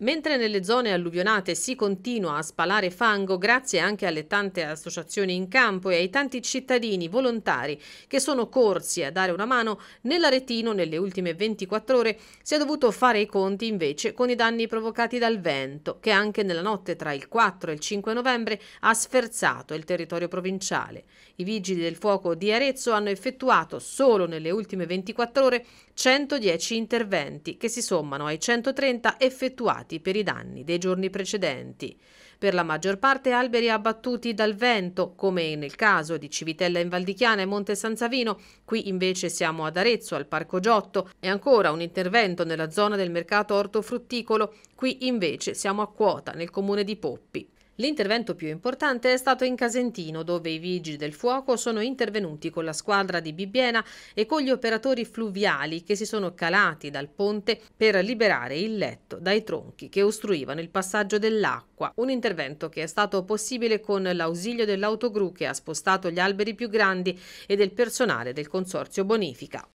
Mentre nelle zone alluvionate si continua a spalare fango grazie anche alle tante associazioni in campo e ai tanti cittadini volontari che sono corsi a dare una mano, nell'Aretino nelle ultime 24 ore si è dovuto fare i conti invece con i danni provocati dal vento che anche nella notte tra il 4 e il 5 novembre ha sferzato il territorio provinciale. I vigili del fuoco di Arezzo hanno effettuato solo nelle ultime 24 ore 110 interventi che si sommano ai 130 effettuati risarciti per i danni dei giorni precedenti. Per la maggior parte alberi abbattuti dal vento, come nel caso di Civitella in Valdichiana e Monte San Savino, qui invece siamo ad Arezzo, al Parco Giotto, e ancora un intervento nella zona del mercato ortofrutticolo, qui invece siamo a quota nel comune di Poppi. L'intervento più importante è stato in Casentino, dove i vigili del fuoco sono intervenuti con la squadra di Bibbiena e con gli operatori fluviali che si sono calati dal ponte per liberare il letto dai tronchi che ostruivano il passaggio dell'acqua. Un intervento che è stato possibile con l'ausilio dell'autogru che ha spostato gli alberi più grandi e del personale del consorzio Bonifica.